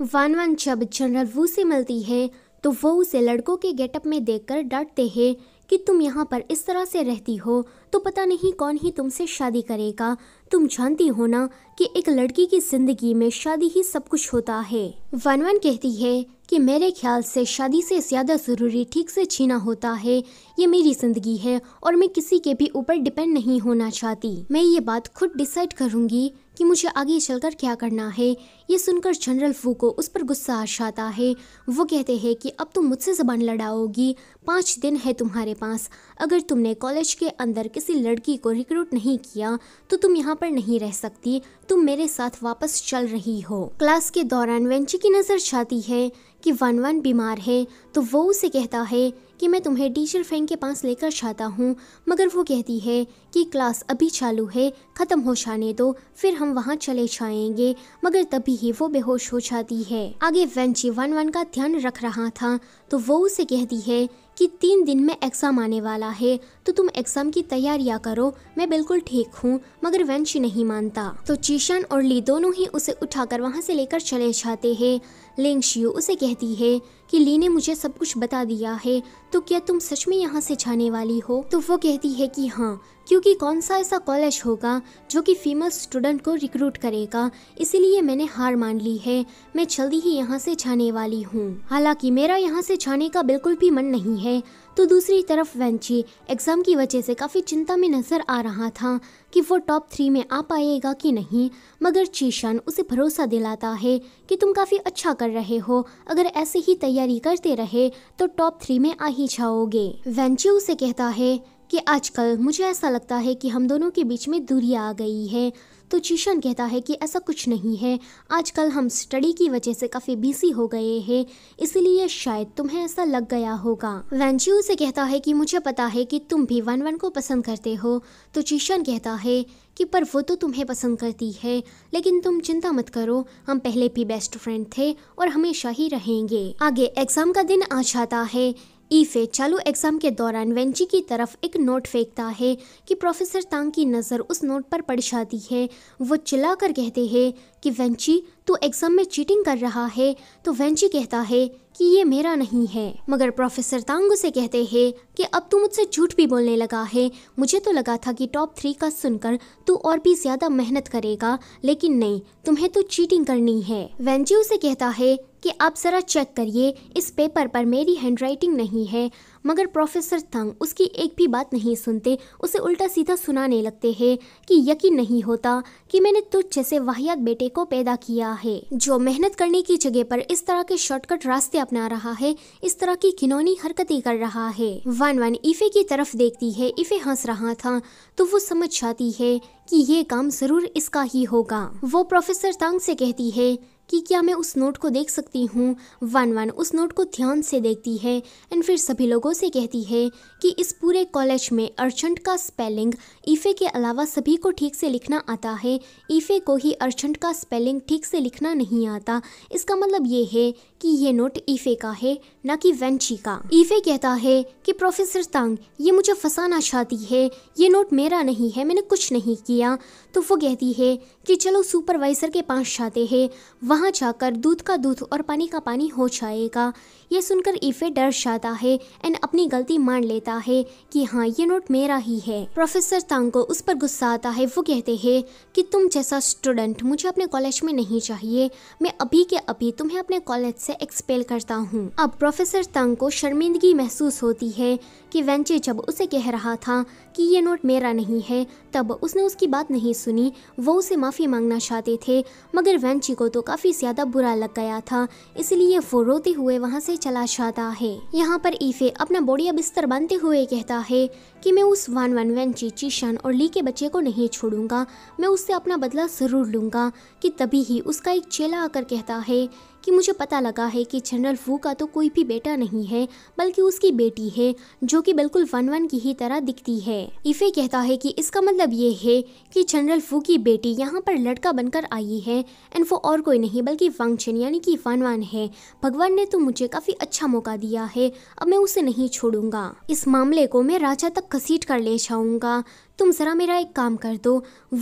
one Wan जब general Wu से मिलती है तो वो उसे लड़कों के गेटअप में देखकर डांटते हैं कि तुम यहाँ पर इस तरह से रहती हो तो पता नहीं कौन ही तुमसे शादी करेगा तुम जानती हो ना कि एक लड़की की जिंदगी में शादी ही सब कुछ होता है वन वन कहती है कि मेरे ख्याल से शादी से ज़्यादा ज़रूरी ठीक से छीना होता है ये मेरी ज़िंदगी है और मैं किसी के भी ऊपर डिपेंड नहीं होना चाहती मैं ये बात खुद डिसाइड करूँगी कि मुझे आगे चलकर क्या करना है ये सुनकर जनरल फू को उस पर गुस्सा आ जाता है वो कहते हैं कि अब तुम मुझसे ज़बान लड़ाओगी पाँच दिन है तुम्हारे पास अगर तुमने कॉलेज के अंदर किसी लड़की को रिक्रूट नहीं किया तो तुम यहाँ पर नहीं रह सकती तुम मेरे साथ वापस चल रही हो क्लास के दौरान वेंची की नज़र छाती है कि वन वन बीमार है तो वो उसे कहता है कि मैं तुम्हें टीचर फ्रेंड के पास लेकर जाता हूँ मगर वो कहती है कि क्लास अभी चालू है ख़त्म हो जाने दो फिर हम वहाँ चले जाएंगे मगर तभी ही वो बेहोश हो जाती है आगे वेंची वन वन का ध्यान रख रहा था तो वो उसे कहती है कि तीन दिन में एग्ज़ाम आने वाला है तो तुम एग्जाम की तैयारियाँ करो मैं बिल्कुल ठीक हूँ मगर वंशी नहीं मानता तो चीशान और ली दोनों ही उसे उठाकर वहाँ से लेकर चले जाते हैं लिंगशियो उसे कहती है कि ली ने मुझे सब कुछ बता दिया है तो क्या तुम सच में यहाँ से जाने वाली हो तो वो कहती है कि हाँ क्योंकि कौन सा ऐसा कॉलेज होगा जो कि फीमेल स्टूडेंट को रिक्रूट करेगा इसीलिए मैंने हार मान ली है मैं जल्दी ही यहाँ से जाने वाली हूँ हालांकि मेरा यहाँ से जाने का बिल्कुल भी मन नहीं है तो दूसरी तरफ वेंची एग्ज़ाम की वजह से काफ़ी चिंता में नज़र आ रहा था कि वो टॉप थ्री में आ पाएगा कि नहीं मगर चीशन उसे भरोसा दिलाता है कि तुम काफ़ी अच्छा कर रहे हो अगर ऐसे ही तैयारी करते रहे तो टॉप थ्री में आ ही जाओगे वेंची उसे कहता है कि आजकल मुझे ऐसा लगता है कि हम दोनों के बीच में दूरियाँ आ गई है तो चीशन कहता है कि ऐसा कुछ नहीं है आजकल हम स्टडी की वजह से काफ़ी बिजी हो गए हैं इसलिए शायद तुम्हें ऐसा लग गया होगा वैंचू से कहता है कि मुझे पता है कि तुम भी वन वन को पसंद करते हो तो चीशन कहता है कि पर वो तो तुम्हें पसंद करती है लेकिन तुम चिंता मत करो हम पहले भी बेस्ट फ्रेंड थे और हमेशा ही रहेंगे आगे एग्जाम का दिन आ जाता है ईफे चालू एग्जाम के दौरान वेंची की तरफ एक नोट फेंकता है कि प्रोफेसर तांग की नज़र उस नोट पर पड़ जाती है वो चिल्लाकर कहते हैं कि वेंची तू एग्ज़ाम में चीटिंग कर रहा है तो वेंची कहता है कि ये मेरा नहीं है मगर प्रोफेसर तांग उसे कहते हैं कि अब तू मुझसे झूठ भी बोलने लगा है मुझे तो लगा था कि टॉप थ्री का सुनकर तू और भी ज्यादा मेहनत करेगा लेकिन नहीं तुम्हें तो चीटिंग करनी है वेंजी उसे कहता है कि आप ज़रा चेक करिए इस पेपर पर मेरी हैंडराइटिंग नहीं है मगर प्रोफेसर तंग उसकी एक भी बात नहीं सुनते उसे उल्टा सीधा सुनाने लगते हैं कि यकीन नहीं होता कि मैंने तुझ जैसे वाहियात बेटे को पैदा किया है जो मेहनत करने की जगह पर इस तरह के शॉर्टकट रास्ते अपना रहा है इस तरह की घिनौनी हरकतें कर रहा है वन वन इफ़े की तरफ देखती है इफ़े हंस रहा था तो वो समझ जाती है कि ये काम ज़रूर इसका ही होगा वो प्रोफेसर तंग से कहती है कि क्या मैं उस नोट को देख सकती हूँ वन वन उस नोट को ध्यान से देखती है एंड फिर सभी लोगों से कहती है कि इस पूरे कॉलेज में अर्जेंट का स्पेलिंग ईफे के अलावा सभी को ठीक से लिखना आता है ईफे को ही अर्जेंट का स्पेलिंग ठीक से लिखना नहीं आता इसका मतलब ये है कि ये नोट ईफे का है न कि वेंची का ईफे कहता है कि प्रोफेसर तंग ये मुझे फंसाना चाहती है ये नोट मेरा नहीं है मैंने कुछ नहीं किया तो वो कहती है कि चलो सुपरवाइज़र के पास जाते हैं वहाँ जाकर दूध का दूध और पानी का पानी हो जाएगा ये सुनकर ईफे डर जाता है एंड अपनी गलती मान लेता है कि हाँ ये नोट मेरा ही है प्रोफेसर तंग को उस पर गुस्सा आता है वो कहते हैं कि तुम जैसा स्टूडेंट मुझे अपने कॉलेज में नहीं चाहिए मैं अभी के अभी तुम्हें अपने कॉलेज से एक्सपेल करता हूँ अब प्रोफेसर तंग को शर्मिंदगी महसूस होती है कि वेंचे जब उसे कह रहा था कि ये नोट मेरा नहीं है तब उसने उसकी बात नहीं सुनी वो उसे माफ़ी मांगना चाहते थे मगर वेंची को तो काफ़ी ज़्यादा बुरा लग गया था इसलिए वो रोते हुए वहाँ से चला जाता है यहाँ पर ईफे अपना बोड़िया बिस्तर बांधते हुए कहता है कि मैं उस वन वन वेंची चीशन और ली के बच्चे को नहीं छोड़ूंगा मैं उससे अपना बदला ज़रूर लूँगा कि तभी ही उसका एक चेला आकर कहता है कि मुझे पता लगा लगता है कि जनरल वू का तो कोई भी बेटा नहीं है बल्कि उसकी बेटी है जो कि बिल्कुल वन वन की ही तरह दिखती है इफे कहता है कि इसका मतलब ये है कि जनरल वू की बेटी यहाँ पर लड़का बनकर आई है एंड वो और कोई नहीं बल्कि वंगचन यानी कि वन वन है भगवान ने तो मुझे काफ़ी अच्छा मौका दिया है अब मैं उसे नहीं छोड़ूंगा इस मामले को मैं राजा तक घसीट कर ले जाऊंगा तुम ज़रा मेरा एक काम कर दो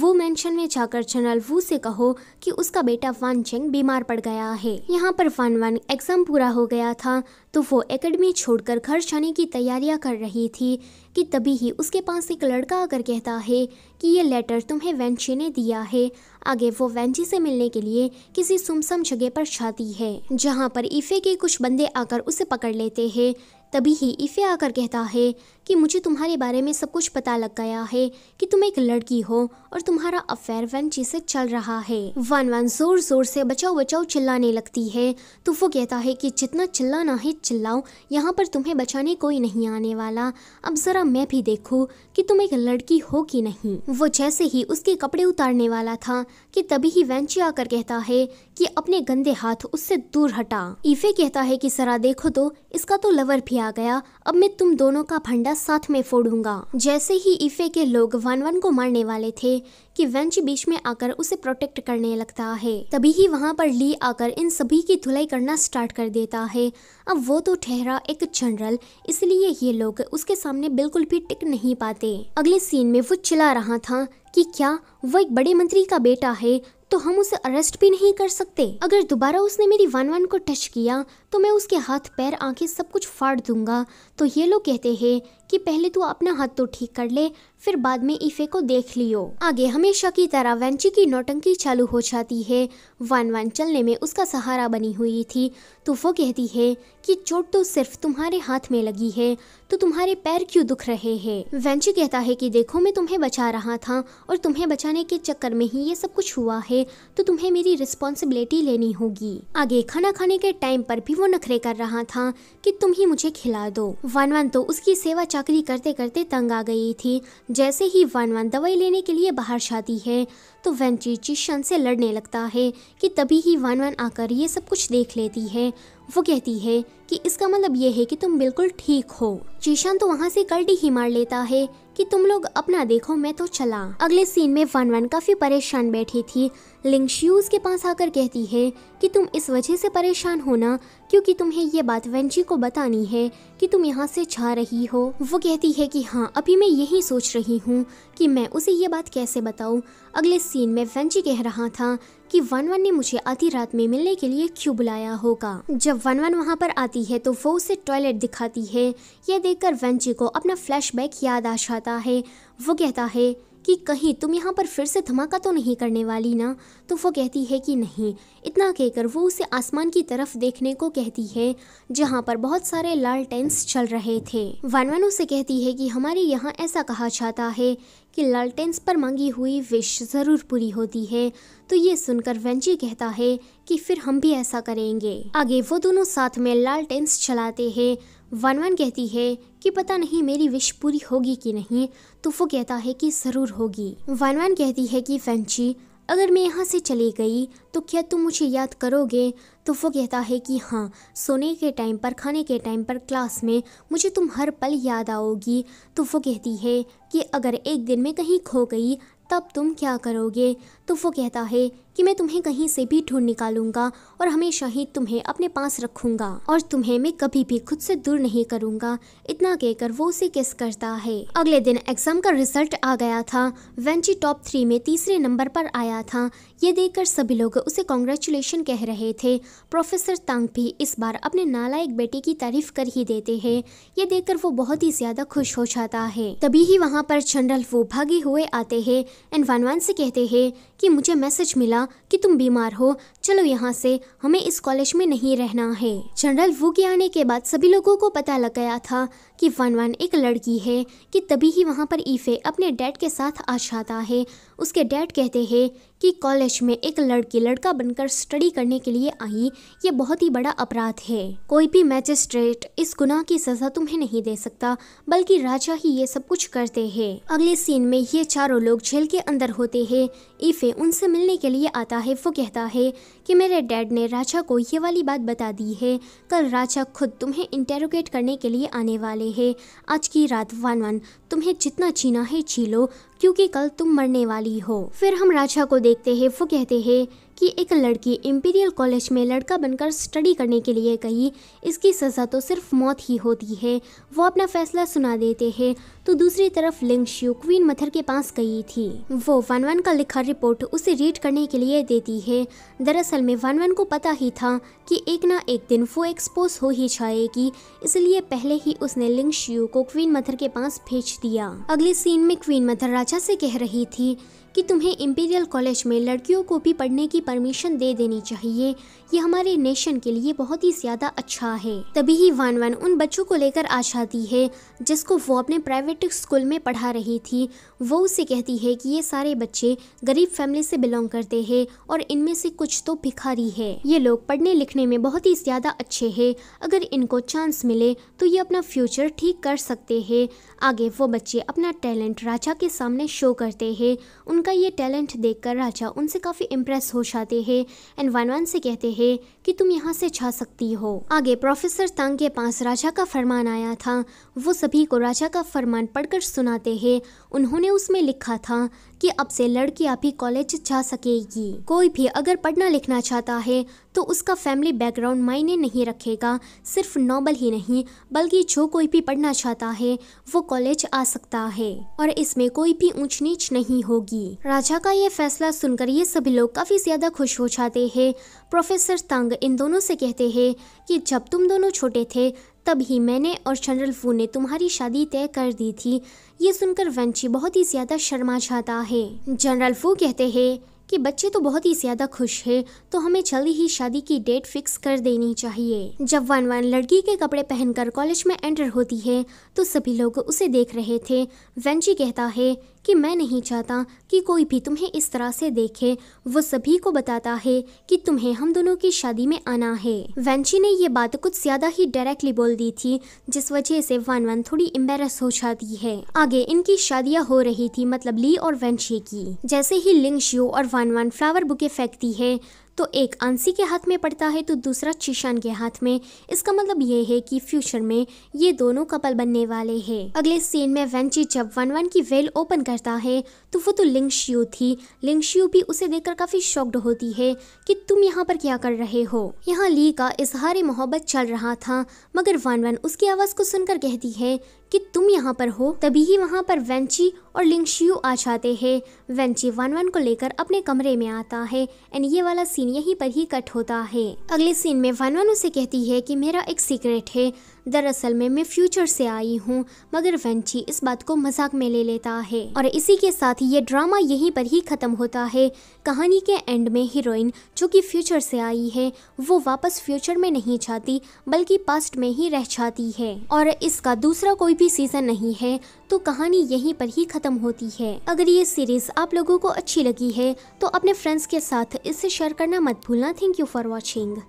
वो मेंशन में जाकर जनरल वू से कहो कि उसका बेटा वन चेंग बीमार पड़ गया है यहाँ पर वन वन एग्ज़ाम पूरा हो गया था तो वो एकेडमी छोड़कर घर जाने की तैयारियाँ कर रही थी कि तभी ही उसके पास एक लड़का आकर कहता है कि ये लेटर तुम्हें वेंची ने दिया है आगे वो वेंची से मिलने के लिए किसी सुमसम जगह पर छाती है जहाँ पर ईफे के कुछ बंदे आकर उसे पकड़ लेते हैं तभी ही इफ़े आकर कहता है कि मुझे तुम्हारे बारे में सब कुछ पता लग गया है कि तुम एक लड़की हो और तुम्हारा अफेयर वेंची से चल रहा है वन वन जोर जोर से बचाओ बचाओ चिल्लाने लगती है तो वो कहता है कि जितना चिल्लाना है चिल्लाओ यहाँ पर तुम्हें बचाने कोई नहीं आने वाला अब ज़रा जरा मैं भी देखूँ कि तुम एक लड़की हो कि नहीं वो जैसे ही उसके कपड़े उतारने वाला था कि तभी ही वेंची आकर कहता है कि अपने गंदे हाथ उससे दूर हटा ईफे कहता है कि सरा देखो तो इसका तो लवर भी आ गया अब मैं तुम दोनों का भंडा साथ में फोड़ूंगा जैसे ही ईफे के लोग वन वन को मारने वाले थे कि वेंची बीच में आकर उसे प्रोटेक्ट करने लगता है तभी ही वहाँ पर ली आकर इन सभी की धुलाई करना स्टार्ट कर देता है अब वो तो ठहरा एक जनरल इसलिए ये लोग उसके सामने बिल्कुल भी टिक नहीं पाते अगले सीन में वो चिल्ला रहा था कि क्या वो एक बड़े मंत्री का बेटा है तो हम उसे अरेस्ट भी नहीं कर सकते अगर दोबारा उसने मेरी वन वन को टच किया तो मैं उसके हाथ पैर आंखें सब कुछ फाड़ दूंगा तो ये लोग कहते हैं कि पहले तू अपना हाथ तो ठीक कर ले फिर बाद में इफे को देख लियो आगे हमेशा की तरह वेंची की नौटंकी चालू हो जाती है वन वन चलने में उसका सहारा बनी हुई थी तो वो कहती है कि चोट तो सिर्फ तुम्हारे हाथ में लगी है तो तुम्हारे पैर क्यों दुख रहे हैं वेंची कहता है कि देखो मैं तुम्हें बचा रहा था और तुम्हें बचाने के चक्कर में ही ये सब कुछ हुआ है तो तुम्हें मेरी रिस्पॉन्सिबिलिटी लेनी होगी आगे खाना खाने के टाइम पर भी वो नखरे कर रहा था की तुम ही मुझे खिला दो वन वन तो उसकी सेवा चाकरी करते करते तंग आ गई थी जैसे ही वन वन दवाई लेने के लिए बाहर जाती है तो वेंट्रीची शन से लड़ने लगता है कि तभी ही वन वन आकर ये सब कुछ देख लेती है वो कहती है कि इसका मतलब ये है कि तुम बिल्कुल ठीक हो चीशान तो वहाँ से कल्टी ही मार लेता है कि तुम लोग अपना देखो मैं तो चला अगले सीन में वन वन काफी परेशान बैठी थी लिंगश्यूज के पास आकर कहती है कि तुम इस वजह से परेशान होना क्योंकि तुम्हें ये बात वेंची को बतानी है कि तुम यहाँ से जा रही हो वो कहती है कि हाँ अभी मैं यही सोच रही हूँ कि मैं उसे ये बात कैसे बताऊँ अगले सीन में वेंची कह रहा था कि वन वन ने मुझे आधी रात में मिलने के लिए क्यों बुलाया होगा जब वन वन वहाँ पर आती है तो वो उसे टॉयलेट दिखाती है यह देखकर वेंची को अपना फ्लैशबैक याद आ जाता है वो कहता है कि कहीं तुम यहाँ पर फिर से धमाका तो नहीं करने वाली ना तो वो कहती है कि नहीं इतना कहकर वो उसे आसमान की तरफ देखने को कहती है जहाँ पर बहुत सारे लाल टेंस चल रहे थे वन वन उसे कहती है कि हमारे यहाँ ऐसा कहा जाता है कि टेंस पर मांगी हुई विश ज़रूर पूरी होती है तो ये सुनकर वेंजी कहता है कि फिर हम भी ऐसा करेंगे आगे वो दोनों साथ में लाल टेंस चलाते हैं वन वन कहती है कि पता नहीं मेरी विश पूरी होगी कि नहीं तो वो कहता है कि ज़रूर होगी वन वन कहती है कि फैंची अगर मैं यहाँ से चली गई तो क्या तुम मुझे याद करोगे तो वो कहता है कि हाँ सोने के टाइम पर खाने के टाइम पर क्लास में मुझे तुम हर पल याद आओगी तो वो कहती है कि अगर एक दिन मैं कहीं खो गई तब तुम क्या करोगे तो वो कहता है कि मैं तुम्हें कहीं से भी ढूंढ निकालूंगा और हमेशा ही तुम्हें अपने पास रखूंगा और तुम्हें मैं कभी भी खुद से दूर नहीं करूंगा इतना कहकर वो उसे किस करता है अगले दिन एग्जाम का रिजल्ट आ गया था वेंची टॉप थ्री में तीसरे नंबर पर आया था ये देखकर सभी लोग उसे कॉन्ग्रेचुलेशन कह रहे थे प्रोफेसर तांग भी इस बार अपने नालायक बेटे की तारीफ कर ही देते है ये देखकर वो बहुत ही ज्यादा खुश हो जाता है तभी ही वहाँ पर जनरल वो भागे हुए आते है एंड वन से कहते हैं कि मुझे मैसेज मिला कि तुम बीमार हो चलो यहाँ से हमें इस कॉलेज में नहीं रहना है जनरल वू के आने के बाद सभी लोगों को पता लग गया था कि वन वन एक लड़की है कि तभी ही वहाँ पर ईफे अपने डैड के साथ आ जाता है उसके डैड कहते हैं कि कॉलेज में एक लड़की लड़का बनकर स्टडी करने के लिए आई ये बहुत ही बड़ा अपराध है कोई भी मैजिस्ट्रेट इस गुनाह की सजा तुम्हें नहीं दे सकता बल्कि राजा ही ये सब कुछ करते है अगले सीन में ये चारों लोग जेल के अंदर होते है ईफे उनसे मिलने के लिए आता है वो कहता है कि मेरे डैड ने राजा को ये वाली बात बता दी है कल राजा खुद तुम्हें इंटेरोगेट करने के लिए आने वाले हैं आज की रात वन वन तुम्हें जितना छीना है जी लो क्योंकि कल तुम मरने वाली हो फिर हम राजा को देखते हैं वो कहते हैं कि एक लड़की इम्पीरियल कॉलेज में लड़का बनकर स्टडी करने के लिए गई इसकी सज़ा तो सिर्फ मौत ही होती है वो अपना फैसला सुना देते हैं तो दूसरी तरफ लिंग शिव क्वीन मथर के पास गई थी वो वन वन का लिखा रिपोर्ट उसे रीड करने के लिए देती है दरअसल में वन वन को पता ही था कि एक ना एक दिन वो एक्सपोज हो ही जाएगी इसलिए पहले ही उसने लिंग शिव को क्वीन मथर के पास भेज दिया अगले सीन में क्वीन मथर राजा से कह रही थी कि तुम्हें इम्पीरियल कॉलेज में लड़कियों को भी पढ़ने की परमिशन दे देनी चाहिए ये हमारे नेशन के लिए बहुत ही ज्यादा अच्छा है तभी ही वन वन उन बच्चों को लेकर आ जाती है जिसको वो अपने प्राइवेट स्कूल में पढ़ा रही थी वो उसे कहती है कि ये सारे बच्चे गरीब फैमिली से बिलोंग करते हैं और इनमें से कुछ तो भिखारी है ये लोग पढ़ने लिखने में बहुत ही ज्यादा अच्छे है अगर इनको चांस मिले तो ये अपना फ्यूचर ठीक कर सकते हैं आगे वो बच्चे अपना टैलेंट राजा के सामने शो करते हैं उनका ये टैलेंट देखकर राजा उनसे काफ़ी इम्प्रेस हो जाते हैं एंड वन वन से कहते हैं कि तुम यहाँ से जा सकती हो आगे प्रोफेसर तांग के पास राजा का फरमान आया था वो सभी को राजा का फरमान पढ़कर सुनाते हैं उन्होंने उसमें लिखा था कि अब से लड़कियां भी कॉलेज जा सकेगी कोई भी अगर पढ़ना लिखना चाहता है तो उसका फैमिली बैकग्राउंड मायने नहीं रखेगा सिर्फ नॉबल ही नहीं बल्कि जो कोई भी पढ़ना चाहता है वो कॉलेज आ सकता है और इसमें कोई भी ऊंच नीच नहीं होगी राजा का ये फैसला सुनकर ये सभी लोग काफी ज्यादा खुश हो जाते हैं प्रोफेसर तंग इन दोनों से कहते हैं कि जब तुम दोनों छोटे थे तभी मैंने और जनरल फू ने तुम्हारी शादी तय कर दी थी ये सुनकर वंशी बहुत ही ज़्यादा शर्मा जाता है जनरल फू कहते हैं कि बच्चे तो बहुत ही ज्यादा खुश है तो हमें जल्दी ही शादी की डेट फिक्स कर देनी चाहिए जब वन वन लड़की के कपड़े पहनकर कॉलेज में एंटर होती है तो सभी लोग उसे देख रहे थे वंशी कहता है कि मैं नहीं चाहता कि कोई भी तुम्हें इस तरह से देखे वो सभी को बताता है कि तुम्हें हम दोनों की शादी में आना है वेंची ने ये बात कुछ ज्यादा ही डायरेक्टली बोल दी थी जिस वजह से वन वन थोड़ी एम्बेरस हो जाती है आगे इनकी शादियां हो रही थी मतलब ली और वेंची की जैसे ही लिंग शियो और वन वन फ्लावर बुके फेंकती है तो एक आंसी के हाथ में पड़ता है तो दूसरा चीशान के हाथ में इसका मतलब ये है कि फ्यूचर में ये दोनों कपल बनने वाले हैं अगले सीन में वेंची जब वन वन की वेल ओपन करता है तो वो तो लिंग शियू थी लिंग शियू भी उसे देखकर काफी शॉक्ड होती है कि तुम यहाँ पर क्या कर रहे हो यहाँ ली का इजहार मोहब्बत चल रहा था मगर वन वन उसकी आवाज को सुनकर कहती है कि तुम यहाँ पर हो तभी ही वहाँ पर वेंची और लिंगशियू आ जाते हैं वेंची वन वन को लेकर अपने कमरे में आता है एंड ये वाला सीन यहीं पर ही कट होता है अगले सीन में वन वन उसे कहती है कि मेरा एक सीक्रेट है दरअसल में मैं फ्यूचर से आई हूँ मगर वेंची इस बात को मजाक में ले लेता है और इसी के साथ ये ड्रामा यहीं पर ही खत्म होता है कहानी के एंड में हीरोइन जो कि फ्यूचर से आई है वो वापस फ्यूचर में नहीं जाती बल्कि पास्ट में ही रह जाती है और इसका दूसरा कोई भी सीजन नहीं है तो कहानी यहीं पर ही खत्म होती है अगर ये सीरीज आप लोगों को अच्छी लगी है तो अपने फ्रेंड्स के साथ इससे शेयर करना मत भूलना थैंक यू फॉर वॉचिंग